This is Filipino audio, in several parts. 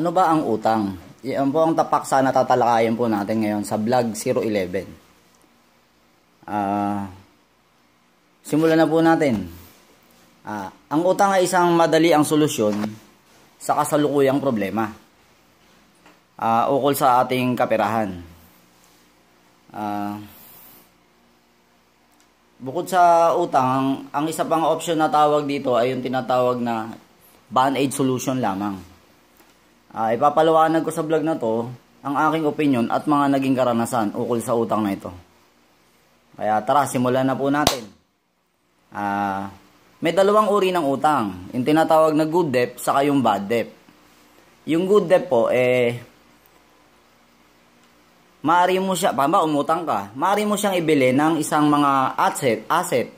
Ano ba ang utang? Yan po ang tapak sana natatalakayan po natin ngayon sa vlog 011. Uh, ah, simulan na po natin. Uh, ang utang ay isang madali ang solusyon sa kasalukuyang problema uh, ukol sa ating kapirahan. Uh, bukod sa utang, ang isa pang option na tawag dito ay yung tinatawag na band-aid solution lamang uh, ipapaliwanag ko sa vlog na to ang aking opinion at mga naging karanasan ukol sa utang na ito. Kaya tara, simulan na po natin. Uh, may dalawang uri ng utang. Yung tinatawag na good debt saka yung bad debt. Yung good debt po, eh, maaari mo siya, pamba umutang ka, maaari mo siyang ibili ng isang mga asset, asset.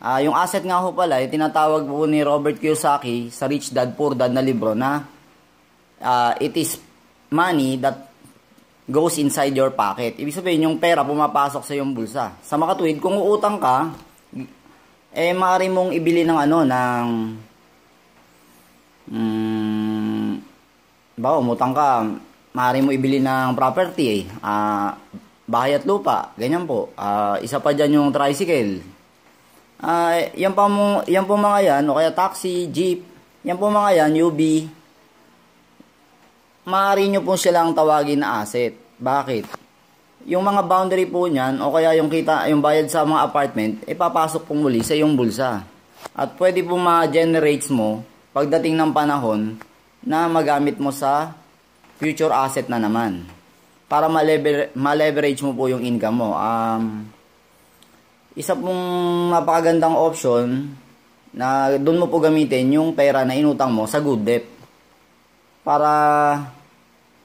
Uh, yung asset nga ho pala, yung eh, tinatawag po ni Robert Kiyosaki sa Rich Dad Poor Dad na libro na uh, it is money that goes inside your pocket. Ibig sabihin, yung pera pumapasok sa yung bulsa. Sa makatwid, kung uutang ka, eh, maaari mong ibili ng ano, ng mm, ba, umutang ka, maaari mo ibili ng property eh. Uh, bahay at lupa, ganyan po. Uh, isa pa dyan yung tricycle. Uh, yan, pa mo, yan po mga yan, o kaya taxi, jeep, yan po mga yan, UB, maaari nyo po silang tawagin na asset. Bakit? Yung mga boundary po niyan o kaya yung kita, yung bayad sa mga apartment, ipapasok papasok po muli sa yung bulsa. At pwede po ma-generates mo pagdating ng panahon na magamit mo sa future asset na naman. Para ma-leverage mo po yung income mo. Um, isa pong napakagandang option na doon mo po gamitin yung pera na inutang mo sa good debt para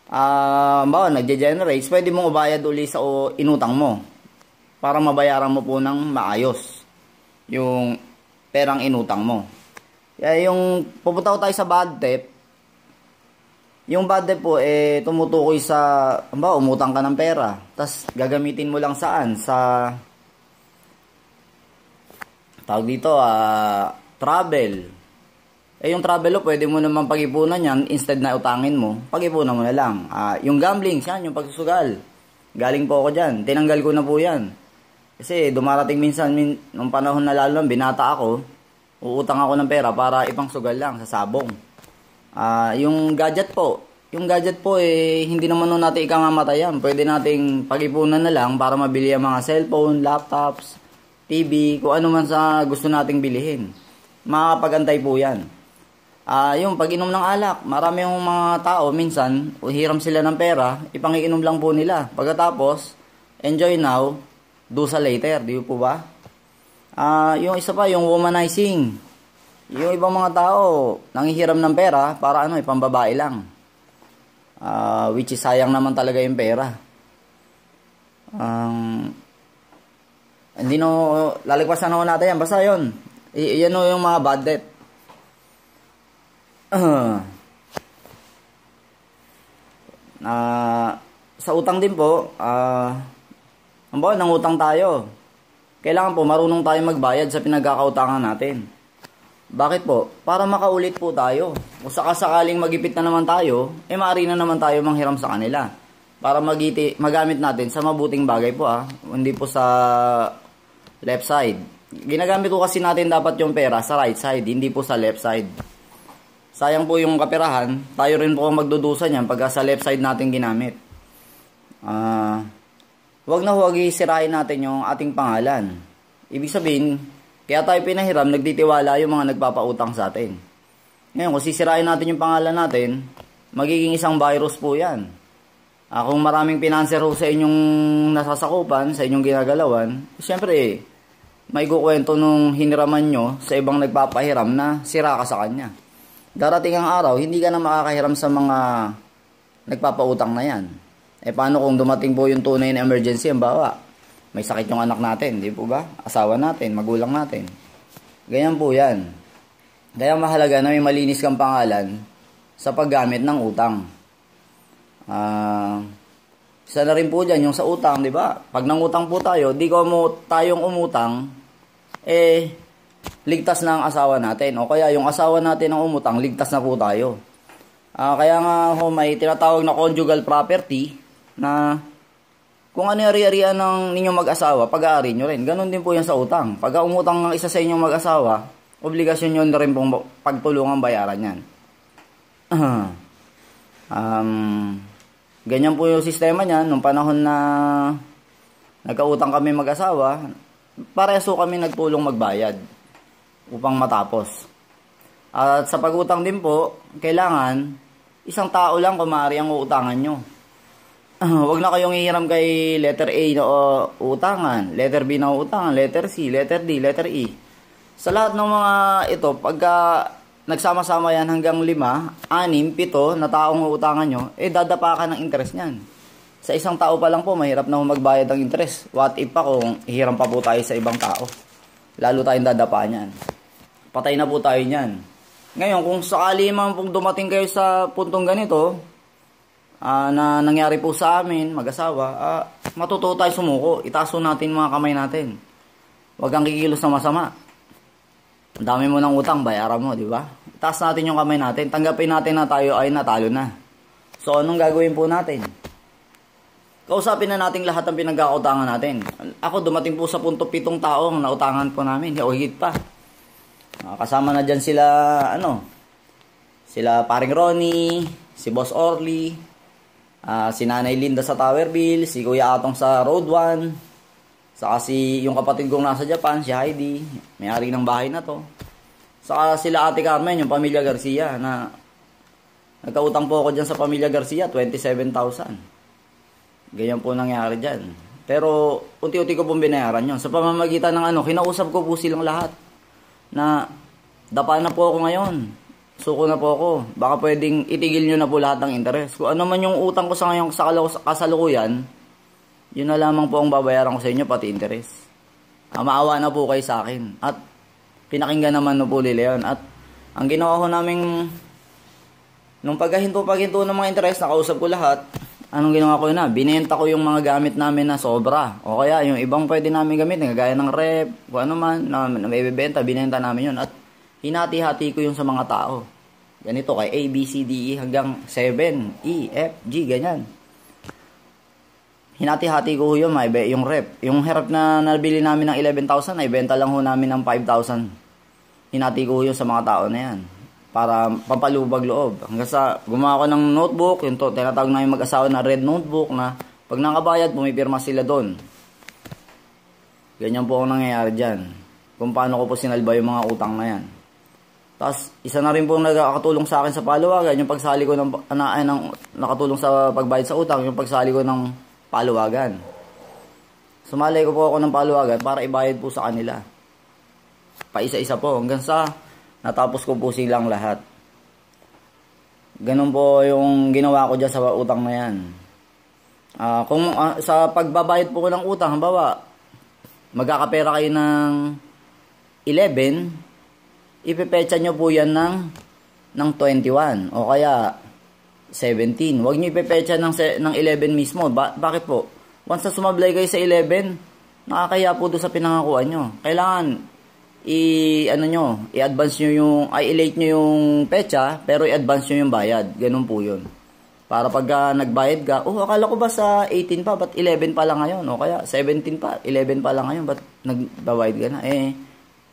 uh, ah, ba, nagje-generate, pwede mong ubayad uli sa o, inutang mo para mabayaran mo po ng maayos yung perang inutang mo. Kaya eh, yung pupunta tayo sa bad debt, yung bad debt po, eh, tumutukoy sa, ba, umutang ka ng pera. Tapos, gagamitin mo lang saan? Sa, tawag dito, ah, uh, travel. Eh yung travelo, pwede mo naman pag-ipunan yan instead na utangin mo. Pag-ipunan mo na lang. Uh, yung gambling, yan, yung pagsusugal. Galing po ako dyan. Tinanggal ko na po yan. Kasi dumarating minsan, min, nung panahon na lalo lang, binata ako, uutang ako ng pera para ipang sugal lang sa sabong. Uh, yung gadget po, yung gadget po eh, hindi naman nun natin ikamamatayan. Pwede nating pag-ipunan na lang para mabili ang mga cellphone, laptops, TV, kung ano man sa gusto nating bilihin. Makakapagantay po yan. Ah, uh, yung pag-inom ng alak, marami yung mga tao minsan, uhiram sila ng pera, ipangiinom lang po nila. Pagkatapos, enjoy now, do sa later, di po ba? Ah, uh, yung isa pa, yung womanizing. Yung ibang mga tao, nangihiram ng pera para ano, ipambabae lang. Ah, uh, which is sayang naman talaga yung pera. Um, hindi no, lalagpasan ako natin yan. Basta yun. I- yan no yung mga bad debt uh, sa utang din po, uh, ah, ang bawal, ng utang tayo. Kailangan po marunong tayo magbayad sa pinagkakautangan natin. Bakit po? Para makaulit po tayo. Kung sakasakaling magipit na naman tayo, eh maaari na naman tayo manghiram sa kanila. Para magiti, magamit natin sa mabuting bagay po ah. Hindi po sa left side. Ginagamit ko kasi natin dapat yung pera sa right side, hindi po sa left side sayang po yung kaperahan tayo rin po ang magdudusa niyan pag sa left side natin ginamit. Ah, uh, wag na huwag isirahin natin yung ating pangalan. Ibig sabihin, kaya tayo pinahiram, nagtitiwala yung mga nagpapautang sa atin. Ngayon, kung sisirain natin yung pangalan natin, magiging isang virus po yan. Ah, kung maraming financer ho sa inyong nasasakupan, sa inyong ginagalawan, siyempre, may kukwento nung hiniraman nyo sa ibang nagpapahiram na sira ka sa kanya darating ang araw, hindi ka na makakahiram sa mga nagpapautang na yan. Eh paano kung dumating po yung tunay na emergency, ang may sakit yung anak natin, di po ba? Asawa natin, magulang natin. Ganyan po yan. Kaya mahalaga na may malinis kang pangalan sa paggamit ng utang. Ah... Uh, isa na rin po dyan, yung sa utang, di ba? Pag nangutang po tayo, di ko mo tayong umutang, eh, ligtas na ang asawa natin. O kaya yung asawa natin ang umutang, ligtas na po tayo. Uh, kaya nga ho, may tinatawag na conjugal property na kung ano ari-arian ng ninyong mag-asawa, pag-aari nyo rin. Ganon din po yan sa utang. Pag umutang ng isa sa inyong mag-asawa, obligasyon nyo na rin pong pagtulungan bayaran yan. um, ganyan po yung sistema niyan. Nung panahon na nagkautang kami mag-asawa, pareso kami nagtulong magbayad upang matapos. At sa pagutang din po, kailangan isang tao lang kumari ang uutangan nyo. Huwag na kayong hihiram kay letter A na utangan, letter B na utangan, letter C, letter D, letter E. Sa lahat ng mga ito, pag nagsama-sama yan hanggang 5, 6, 7 na taong uutangan nyo, eh dadapa ka ng interest niyan. Sa isang tao pa lang po, mahirap na magbayad ng interest. What if pa kung hiram pa po tayo sa ibang tao? Lalo tayong dadapa niyan patay na po tayo niyan. Ngayon, kung sakali man pong dumating kayo sa puntong ganito, uh, na nangyari po sa amin, mag-asawa, uh, ah, matuto tayo sumuko. Itaso natin mga kamay natin. Huwag kang kikilos na masama. Ang dami mo ng utang, bayaran mo, di ba? Itaas natin yung kamay natin. Tanggapin natin na tayo ay natalo na. So, anong gagawin po natin? Kausapin na natin lahat ng pinagkakautangan natin. Ako, dumating po sa punto pitong taong ang nautangan po namin. Higit pa. Ah, kasama na dyan sila, ano, sila paring Ronnie, si Boss Orly, uh, si Nanay Linda sa Towerville, si Kuya Atong sa Road 1, saka si yung kapatid kong nasa Japan, si Heidi, may-ari ng bahay na to. Saka sila Ate Carmen, yung pamilya Garcia na nagkautang po ako dyan sa pamilya Garcia, 27,000. Ganyan po nangyari dyan. Pero unti-unti ko pong binayaran yun. Sa pamamagitan ng ano, kinausap ko po silang lahat na dapa na po ako ngayon. Suko na po ako. Baka pwedeng itigil nyo na po lahat ng interes. Kung ano man yung utang ko sa ngayon sa kasalukuyan, yun na lamang po ang babayaran ko sa inyo, pati interes. Ah, maawa na po kayo sa akin. At pinakinggan naman na po nila yun. At ang ginawa ko naming nung paghinto-paghinto ng mga interest, nakausap ko lahat anong ginawa ko na? Binenta ko yung mga gamit namin na sobra. O kaya, yung ibang pwede namin gamit, gaya ng rep, kung ano man, na, na may bibenta, binenta namin yun. At hinati-hati ko yung sa mga tao. Ganito, kay A, B, C, D, E, hanggang 7, E, F, G, ganyan. Hinati-hati ko yun, may, yung rep. Yung rep na nabili namin ng 11,000, ay benta lang ho namin ng 5,000. Hinati ko yun sa mga tao na yan para pampalubag loob. Hanggang sa gumawa ko ng notebook, yun to, tinatawag na yung mag-asawa na red notebook na pag nakabayad, pumipirma sila doon. Ganyan po ang nangyayari dyan. Kung paano ko po sinalba yung mga utang na yan. Tapos, isa na rin pong nakakatulong sa akin sa paluwagan, yung pagsali ko ng, na, ay, ng, nakatulong sa pagbayad sa utang, yung pagsali ko ng paluwagan. Sumalay ko po ako ng paluwagan para ibayad po sa kanila. Paisa-isa po hanggang sa Natapos ko po silang lahat. Ganun po yung ginawa ko dyan sa utang na yan. Uh, kung, uh, sa pagbabayad po ko ng utang, halimbawa, magkakapera kayo ng 11, ipipecha nyo po yan ng, ng 21 o kaya 17. Huwag nyo ipipecha ng, ng 11 mismo. Ba bakit po? Once na sumablay kayo sa 11, nakakaya po doon sa pinangakuan nyo. Kailangan i ano nyo, i-advance nyo yung, ay i-late nyo yung pecha, pero i-advance nyo yung bayad. Ganun po yun. Para pag pagka ah, nagbayad ka, oh, akala ko ba sa 18 pa, ba't 11 pa lang ngayon? O kaya 17 pa, 11 pa lang ngayon, ba't nagbabayad ka na? Eh,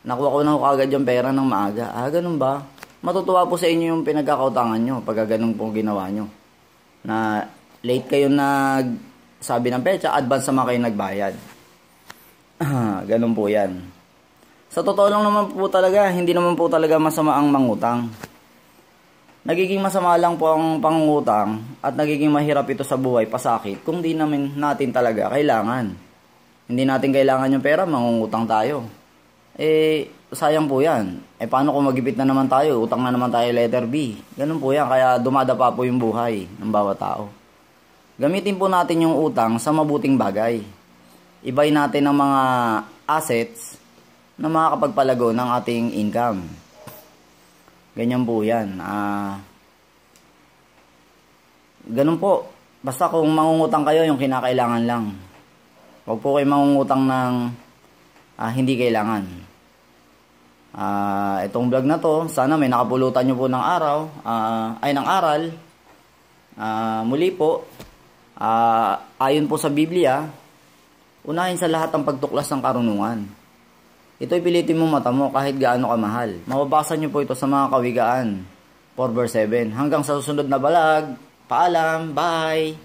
nakuha ko na ako agad yung pera ng maaga. Ah, ganun ba? Matutuwa po sa inyo yung pinagkakautangan nyo pag ganun po ginawa nyo. Na late kayo nag sabi ng pecha, advance naman kayo nagbayad. ganun po yan. Sa totoo lang naman po talaga, hindi naman po talaga masama ang mangutang. Nagiging masama lang po ang pangungutang at nagiging mahirap ito sa buhay pasakit kung di namin natin talaga kailangan. Hindi natin kailangan yung pera, mangungutang tayo. Eh, sayang po yan. Eh, paano kung magipit na naman tayo? Utang na naman tayo letter B. Ganun po yan, kaya dumadapa po yung buhay ng bawat tao. Gamitin po natin yung utang sa mabuting bagay. Ibay natin ang mga assets na makakapagpalago ng ating income. Ganyan po yan. Ah, ganun po. Basta kung mangungutang kayo, yung kinakailangan lang. Huwag po kayo mangungutang ng ah, hindi kailangan. Ah, itong vlog na to, sana may nakapulutan nyo po ng araw, ah, ay ng aral. Ah, muli po, ah, ayon po sa Biblia, unahin sa lahat ang pagtuklas ng karunungan. Ito ipilitin mo mata mo kahit gaano kamahal. Mababasa niyo po ito sa mga kawigaan. 4 verse 7. Hanggang sa susunod na balag. Paalam. Bye.